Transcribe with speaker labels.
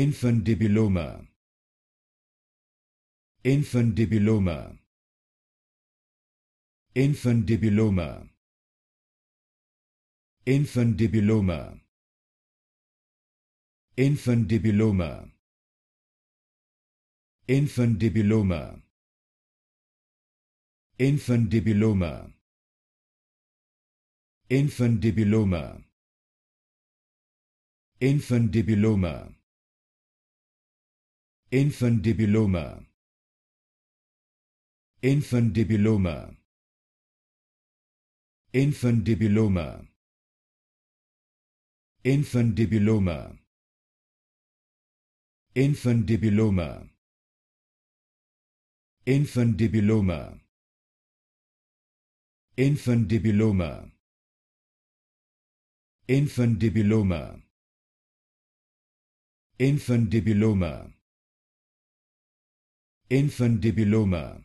Speaker 1: infundibuloma infundibuloma infundibuloma infundibuloma infundibuloma infundibuloma infundibuloma infundibuloma infundibuloma infundibuloma infundibuloma infundibuloma infundibuloma infundibuloma infundibuloma infundibuloma infundibuloma infundibuloma infundibuloma